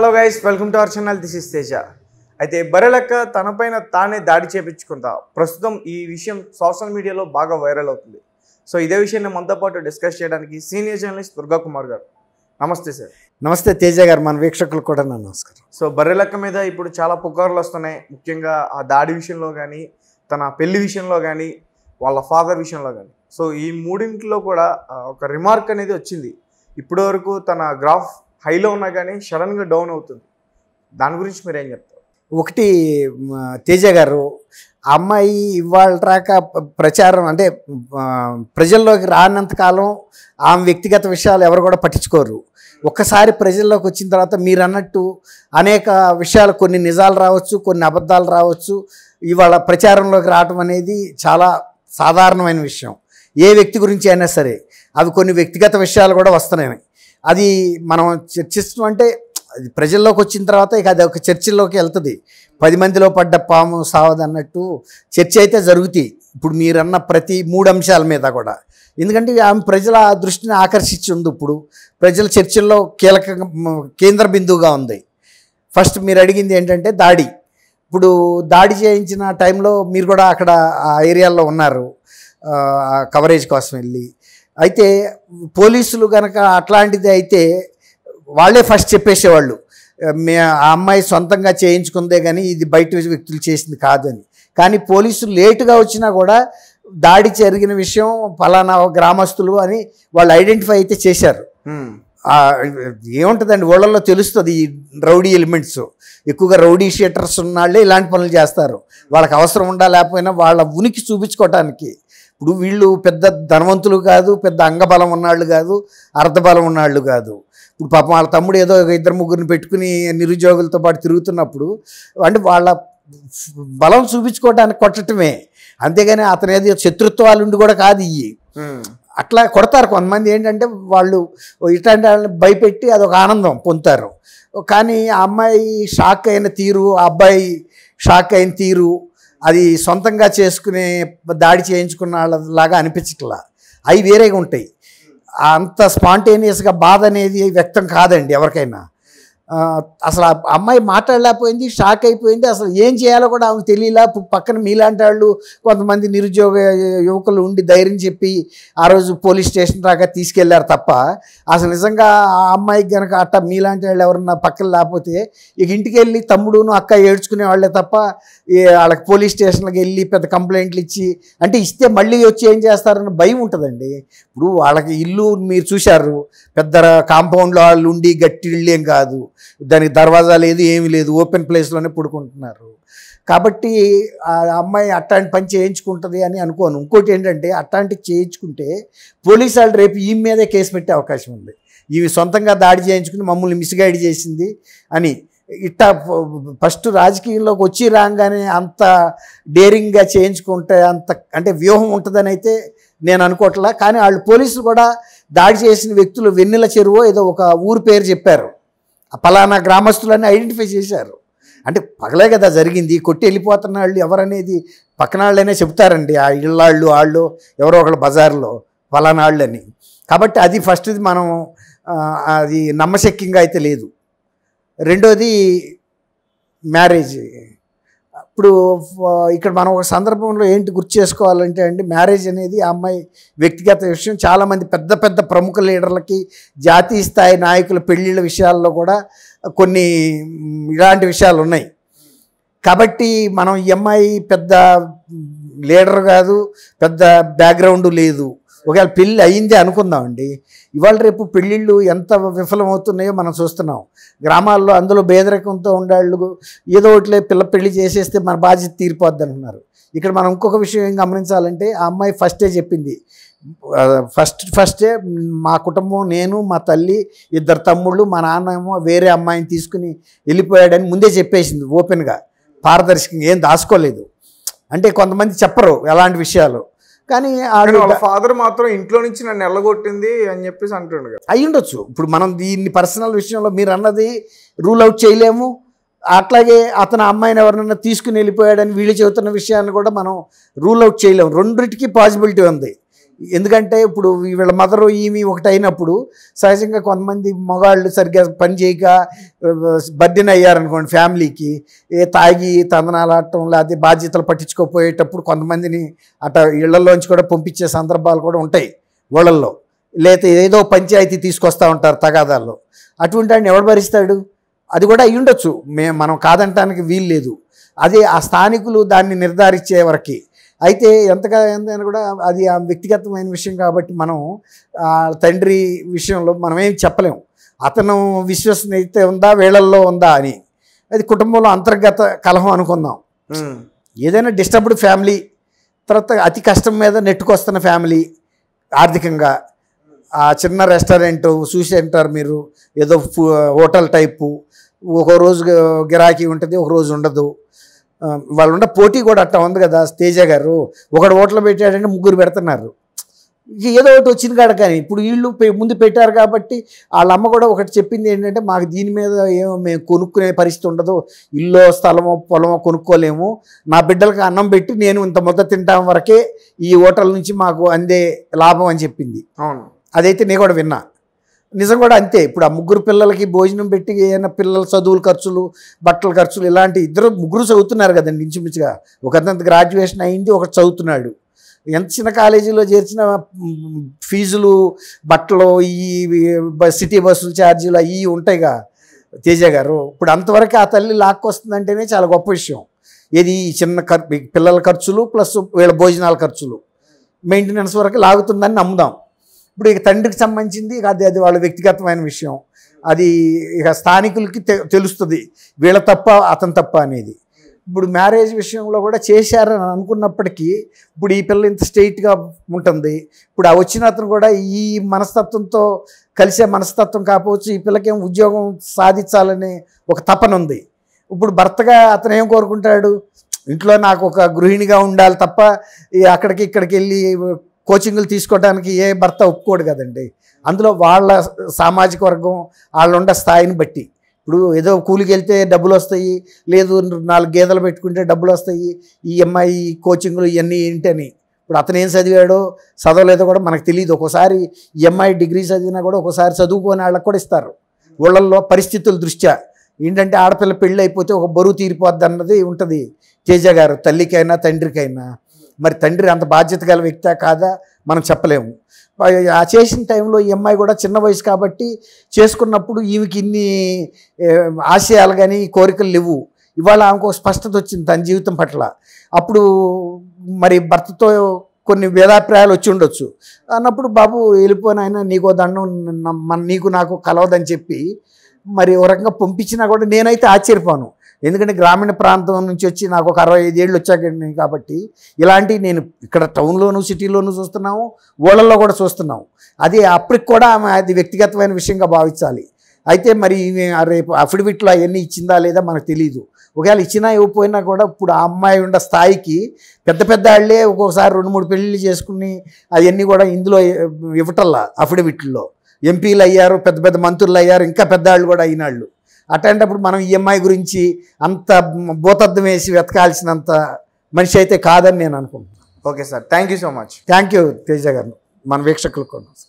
hello guys welcome to our channel this is Teja అయితే బరెలక్క తనపైన తానే దాడి చేపించుకుంటా ప్రస్తుతం ఈ విషయం సోషల్ మీడియాలో బాగా వైరల్ అవుతుంది సో ఇదే విషయాన్ని మనతో పాటు డిస్కస్ చేయడానికి సీనియర్ జర్నలిస్ట్ దుర్గా కుమార్ గారు నమస్తే సార్ నమస్తే తేజ గారు మన వీక్షకులు కూడా నమస్కారం సో బర్రెలక్క మీద ఇప్పుడు చాలా పుకార్లు వస్తున్నాయి ముఖ్యంగా ఆ దాడి విషయంలో కానీ తన పెళ్లి విషయంలో కానీ వాళ్ళ ఫాదర్ విషయంలో కానీ సో ఈ మూడింటిలో కూడా ఒక రిమార్క్ అనేది వచ్చింది ఇప్పటి వరకు తన గ్రాఫ్ హైలో ఉన్నా కానీ సడన్గా డౌన్ అవుతుంది దాని గురించి మీరు ఏం చెప్తారు ఒకటి తేజ గారు అమ్మాయి ఇవాళ రాక ప్రచారం అంటే ప్రజల్లోకి రానంత కాలం ఆమె వ్యక్తిగత విషయాలు ఎవరు కూడా పట్టించుకోరు ఒక్కసారి ప్రజల్లోకి వచ్చిన తర్వాత మీరు అన్నట్టు అనేక విషయాలు కొన్ని నిజాలు రావచ్చు కొన్ని అబద్ధాలు రావచ్చు ఇవాళ ప్రచారంలోకి రావటం అనేది చాలా సాధారణమైన విషయం ఏ వ్యక్తి గురించి అయినా సరే అవి కొన్ని వ్యక్తిగత విషయాలు కూడా వస్తున్నాయి అది మనం చర్చిస్తాం అంటే ప్రజల్లోకి వచ్చిన తర్వాత ఇక అది ఒక చర్చిల్లోకి వెళ్తుంది పది మందిలో పడ్డ పాము సావదన్నట్టు చర్చ అయితే జరుగుతాయి ఇప్పుడు మీరన్న ప్రతి మూడు అంశాల మీద కూడా ఎందుకంటే ఆమె ప్రజల దృష్టిని ఆకర్షించి ఉంది ఇప్పుడు ప్రజల చర్చల్లో కీలక కేంద్ర బిందువుగా ఉంది ఫస్ట్ మీరు అడిగింది ఏంటంటే దాడి ఇప్పుడు దాడి చేయించిన టైంలో మీరు కూడా అక్కడ ఆ ఏరియాల్లో ఉన్నారు కవరేజ్ కోసం వెళ్ళి అయితే పోలీసులు కనుక అట్లాంటిది అయితే వాళ్ళే ఫస్ట్ చెప్పేసేవాళ్ళు మే ఆ అమ్మాయి సొంతంగా చేయించుకుందే కానీ ఇది బయట వ్యక్తులు చేసింది కాదని కానీ పోలీసులు లేటుగా వచ్చినా కూడా దాడి జరిగిన విషయం ఫలానా గ్రామస్తులు అని వాళ్ళు ఐడెంటిఫై అయితే చేశారు ఏముంటుందండి ఊళ్ళల్లో తెలుస్తుంది ఈ రౌడీ ఎలిమెంట్స్ ఎక్కువగా రౌడీ షీటర్స్ ఉన్నాళ్ళే ఇలాంటి పనులు చేస్తారు వాళ్ళకి అవసరం ఉండాలేకపోయినా వాళ్ళ ఉనికి చూపించుకోవటానికి ఇప్పుడు వీళ్ళు పెద్ద ధనవంతులు కాదు పెద్ద అంగబలం ఉన్నాళ్ళు కాదు అర్ధబలం ఉన్నాళ్ళు కాదు ఇప్పుడు పాపం వాళ్ళ తమ్ముడు ఏదో ఇద్దరు ముగ్గురిని పెట్టుకుని నిరుద్యోగులతో పాటు తిరుగుతున్నప్పుడు అంటే వాళ్ళ బలం చూపించుకోవడానికి కొట్టడమే అంతేగాని అతని ఏదో శత్రుత్వాలు ఉండి కూడా కాదు ఇవి అట్లా కొడతారు కొంతమంది ఏంటంటే వాళ్ళు ఇట్లాంటి వాళ్ళని భయపెట్టి అదొక ఆనందం పొందుతారు కానీ ఆ అమ్మాయి షాక్ అయిన తీరు ఆ అబ్బాయి షాక్ అయిన తీరు అది సొంతంగా చేసుకునే దాడి చేయించుకున్న లాగా అనిపించట్లా అవి వేరేగా ఉంటాయి అంత స్పాంటేనియస్గా బాధ అనేది వ్యక్తం కాదండి ఎవరికైనా అసలు ఆ అమ్మాయి మాట్లాడలేకపోయింది షాక్ అయిపోయింది అసలు ఏం చేయాలో కూడా ఆమెకు తెలియలా పక్కన మీలాంటి వాళ్ళు కొంతమంది నిరుద్యోగ యువకులు ఉండి ధైర్యం చెప్పి ఆ రోజు పోలీస్ స్టేషన్ దాకా తీసుకెళ్లారు తప్ప అసలు నిజంగా ఆ అమ్మాయికి కనుక అట్ట మీలాంటి వాళ్ళు ఎవరన్నా పక్కన లేకపోతే ఇక ఇంటికి వెళ్ళి తమ్ముడును అక్క ఏడ్చుకునే వాళ్ళే తప్ప వాళ్ళకి పోలీస్ స్టేషన్లకు వెళ్ళి పెద్ద కంప్లైంట్లు ఇచ్చి అంటే ఇస్తే మళ్ళీ వచ్చి ఏం చేస్తారని భయం ఉంటుందండి ఇప్పుడు వాళ్ళకి ఇల్లు మీరు చూశారు పెద్ద కాంపౌండ్లో వాళ్ళు ఉండి గట్టి ఇళ్ళేం కాదు దానికి దర్వాజా లేదు ఏమీ లేదు ఓపెన్ ప్లేస్లోనే పడుకుంటున్నారు కాబట్టి ఆ అమ్మాయి అట్లాంటి పని చేయించుకుంటుంది అని అనుకోను ఇంకోటి ఏంటంటే అట్లాంటివి చేయించుకుంటే పోలీసు వాళ్ళు రేపు ఈ మీదే కేసు పెట్టే అవకాశం ఉంది ఇవి సొంతంగా దాడి చేయించుకుని మమ్మల్ని మిస్గైడ్ చేసింది అని ఇట్టా ఫస్ట్ రాజకీయంలోకి వచ్చి రాగానే అంత డేరింగ్గా చేయించుకుంటే అంత అంటే వ్యూహం ఉంటుందని అయితే నేను అనుకోవట్లా కానీ వాళ్ళు పోలీసులు కూడా దాడి చేసిన వ్యక్తులు వెన్నెల చెరువు ఏదో ఒక ఊరు పేరు చెప్పారు పలానా గ్రామస్తులని ఐడెంటిఫై చేశారు అంటే పగలే కదా జరిగింది కొట్టి వెళ్ళిపోతున్న వాళ్ళు ఎవరనేది పక్కన వాళ్ళైనా చెప్తారండి ఆ ఇళ్ళాళ్ళు వాళ్ళు ఎవరో ఒకళ్ళు బజార్లో పలానా వాళ్ళని కాబట్టి అది ఫస్ట్ది మనం అది నమ్మశక్యంగా అయితే లేదు రెండోది మ్యారేజ్ ఇప్పుడు ఇక్కడ మనం ఒక సందర్భంలో ఏంటి గుర్తు చేసుకోవాలంటే అండి మ్యారేజ్ అనేది ఆ అమ్మాయి వ్యక్తిగత విషయం చాలామంది పెద్ద పెద్ద ప్రముఖ లీడర్లకి జాతీయ స్థాయి నాయకుల పెళ్ళిళ్ళ విషయాల్లో కూడా కొన్ని ఇలాంటి విషయాలు ఉన్నాయి కాబట్టి మనం ఈ అమ్మాయి పెద్ద లీడర్ కాదు పెద్ద బ్యాక్గ్రౌండ్ లేదు ఒకవేళ పెళ్ళి అయింది అనుకుందామండి ఇవాళ రేపు పెళ్ళిళ్ళు ఎంత విఫలమవుతున్నాయో మనం చూస్తున్నాం గ్రామాల్లో అందులో భేదరికంతో ఉండేళ్ళు ఏదో ఒకటిలే పిల్ల పెళ్లి చేసేస్తే మన బాధ్యత తీరిపోద్ది అంటున్నారు ఇక్కడ మనం ఇంకొక విషయం ఏం గమనించాలంటే ఆ అమ్మాయి ఫస్టే చెప్పింది ఫస్ట్ ఫస్టే మా కుటుంబం నేను మా తల్లి ఇద్దరు తమ్ముళ్ళు మా నాన్నేమో వేరే అమ్మాయిని తీసుకుని వెళ్ళిపోయాడని ముందే చెప్పేసింది ఓపెన్గా పారదర్శకంగా ఏం దాచుకోలేదు అంటే కొంతమంది చెప్పరు ఎలాంటి విషయాలు కానీ వాళ్ళ ఫాదర్ మాత్రం ఇంట్లో నుంచి నన్ను ఎల్లగొట్టింది అని చెప్పేసి అంటుండ అయి ఉండొచ్చు ఇప్పుడు మనం దీన్ని పర్సనల్ విషయంలో మీరు అన్నది రూల్ అవుట్ చేయలేము అట్లాగే అతను అమ్మాయిని ఎవరినైనా తీసుకుని వెళ్ళిపోయాడని వీళ్ళు చెబుతున్న విషయాన్ని కూడా మనం రూల్ అవుట్ చేయలేము రెండింటికి పాసిబిలిటీ ఉంది ఎందుకంటే ఇప్పుడు వీళ్ళ మదరు ఈమె ఒకటైనప్పుడు సహజంగా కొంతమంది మగాళ్ళు సరిగ్గా పని చేయక బర్డెన్ అయ్యారనుకోండి ఫ్యామిలీకి ఏ తాగి ఆడటం లేకపోతే బాధ్యతలు పట్టించుకోపోయేటప్పుడు కొంతమందిని అట ఇళ్లలోంచి కూడా పంపించే సందర్భాలు కూడా ఉంటాయి ఊళ్ళల్లో లేకపోతే ఏదో పంచాయతీ తీసుకొస్తూ ఉంటారు తగాదాల్లో అటువంటి వాడిని ఎవడు భరిస్తాడు అది కూడా అయ్యుండొచ్చు మే మనం కాదంటానికి వీలు లేదు అదే ఆ స్థానికులు దాన్ని నిర్ధారించే వరకు అయితే ఎంతగా ఎంతైనా కూడా అది ఆ వ్యక్తిగతమైన విషయం కాబట్టి మనం తండ్రి విషయంలో మనమేం చెప్పలేము అతను విశ్వసనీయత ఉందా వీళ్ళల్లో ఉందా అని అది కుటుంబంలో అంతర్గత కలహం అనుకుందాం ఏదైనా డిస్టర్బ్డ్ ఫ్యామిలీ తర్వాత అతి కష్టం మీద నెట్టుకొస్తున్న ఫ్యామిలీ ఆర్థికంగా ఆ చిన్న రెస్టారెంట్ చూసి అంటారు మీరు ఏదో హోటల్ టైపు ఒక రోజు గిరాకీ ఉంటుంది ఒక రోజు ఉండదు వాళ్ళు ఉన్న పోటీ కూడా అట్టా ఉంది కదా తేజ గారు ఒకడు ఓట్లు పెట్టాడంటే ముగ్గురు పెడుతున్నారు ఏదో ఒకటి వచ్చింది కాడ కానీ ఇప్పుడు వీళ్ళు ముందు పెట్టారు కాబట్టి వాళ్ళ అమ్మ కూడా ఒకటి చెప్పింది ఏంటంటే మాకు దీని మీద ఏమో మేము కొనుక్కునే పరిస్థితి ఉండదు ఇల్లు స్థలమో పొలమో కొనుక్కోలేము నా బిడ్డలకు అన్నం పెట్టి నేను ఇంత మొదట తింటాం వరకే ఈ హోటల్ నుంచి మాకు అందే లాభం అని చెప్పింది అవును అదైతే నేను కూడా విన్నా నిజం కూడా అంతే ఇప్పుడు ఆ ముగ్గురు పిల్లలకి భోజనం పెట్టి ఏమైనా పిల్లల చదువుల ఖర్చులు బట్టల ఖర్చులు ఇలాంటి ఇద్దరు ముగ్గురు చదువుతున్నారు కదండి ఇంచుమించుగా ఒక అతను గ్రాడ్యుయేషన్ అయింది ఒకటి చదువుతున్నాడు ఎంత చిన్న కాలేజీలో చేర్చిన ఫీజులు బట్టలు ఈ సిటీ బస్సులు ఛార్జీలు అవి ఉంటాయిగా తేజ గారు ఇప్పుడు అంతవరకు ఆ తల్లి లాక్కొస్తుందంటేనే చాలా గొప్ప విషయం ఏది చిన్న ఖర్ పిల్లల ఖర్చులు ప్లస్ వీళ్ళ భోజనాల ఖర్చులు మెయింటెనెన్స్ వరకు లాగుతుందని నమ్ముదాం ఇప్పుడు ఇక తండ్రికి సంబంధించింది అది అది వాళ్ళ వ్యక్తిగతమైన విషయం అది ఇక స్థానికులకి తెలుస్తుంది వీళ్ళ తప్ప అతని తప్ప అనేది ఇప్పుడు మ్యారేజ్ విషయంలో కూడా చేశారని అనుకున్నప్పటికీ ఇప్పుడు ఈ పిల్ల ఇంత స్ట్రైట్గా ఉంటుంది ఇప్పుడు ఆ వచ్చిన అతను కూడా ఈ మనస్తత్వంతో కలిసే మనస్తత్వం కాకపోవచ్చు ఈ పిల్లకేం ఉద్యోగం సాధించాలనే ఒక తపన ఉంది ఇప్పుడు భర్తగా అతను ఏం కోరుకుంటాడు ఇంట్లో నాకు ఒక గృహిణిగా ఉండాలి తప్ప అక్కడికి ఇక్కడికి వెళ్ళి కోచింగ్లు తీసుకోవడానికి ఏ భర్త ఒప్పుకోడు కదండి అందులో వాళ్ళ సామాజిక వర్గం వాళ్ళు ఉండే స్థాయిని బట్టి ఇప్పుడు ఏదో కూలికి వెళ్తే డబ్బులు వస్తాయి లేదు నాలుగు గేదెలు పెట్టుకుంటే డబ్బులు వస్తాయి ఈ అమ్మాయి కోచింగ్లు ఇవన్నీ ఏంటని ఇప్పుడు అతను ఏం చదివాడో చదవలేదో కూడా మనకు తెలియదు ఒకసారి ఈ అమ్మాయి డిగ్రీ చదివినా కూడా ఒకసారి చదువుకోని వాళ్ళకి కూడా ఇస్తారు ఊళ్ళల్లో పరిస్థితుల దృష్ట్యా ఏంటంటే ఆడపిల్ల పెళ్ళి అయిపోతే ఒక బరువు తీరిపోద్ది అన్నది ఉంటుంది తేజ గారు తల్లికైనా తండ్రికైనా మరి తండ్రి అంత బాధ్యత గల వ్యక్తే కాదా మనం చెప్పలేము ఆ చేసిన టైంలో ఈ అమ్మాయి కూడా చిన్న వయసు కాబట్టి చేసుకున్నప్పుడు ఈమెకి ఇన్ని ఆశయాలు కానీ కోరికలు లేవు ఇవాళ ఆమెకు స్పష్టత వచ్చింది తన జీవితం పట్ల అప్పుడు మరి భర్తతో కొన్ని వేదాభిప్రాయాలు వచ్చి ఉండొచ్చు అన్నప్పుడు బాబు వెళ్ళిపోయిన నీకో దండం మన నీకు నాకు కలవదని చెప్పి మరి ఒక రకంగా పంపించినా కూడా నేనైతే ఆశ్చర్యపోను ఎందుకంటే గ్రామీణ ప్రాంతం నుంచి వచ్చి నాకు ఒక అరవై ఐదేళ్ళు వచ్చాక కాబట్టి ఇలాంటివి నేను ఇక్కడ టౌన్లోను సిటీలోనూ చూస్తున్నాము ఊళ్ళల్లో కూడా చూస్తున్నాము అది అప్పటికి కూడా ఆమె అది వ్యక్తిగతమైన విషయంగా భావించాలి అయితే మరి రేపు అఫిడవిట్లో అవన్నీ ఇచ్చిందా లేదా మనకు తెలియదు ఒకవేళ ఇచ్చినా ఇవ్వకపోయినా కూడా ఇప్పుడు ఆ అమ్మాయి ఉన్న స్థాయికి పెద్ద పెద్ద వాళ్ళే ఒక్కొక్కసారి రెండు మూడు పెళ్ళిళ్ళు చేసుకుని అవన్నీ కూడా ఇందులో ఇవ్వటల్లా అఫిడవిట్లో ఎంపీలు అయ్యారు పెద్ద పెద్ద మంత్రులు అయ్యారు ఇంకా పెద్దవాళ్ళు కూడా అయినాళ్ళు అట్లాంటప్పుడు మనం ఈఎంఐ e గురించి అంత భూతద్దం వేసి వెతకాల్సినంత మనిషి అయితే కాదని నేను అనుకుంటున్నాను okay sir thank you so much thank you Teja గారు మన వీక్షకులకు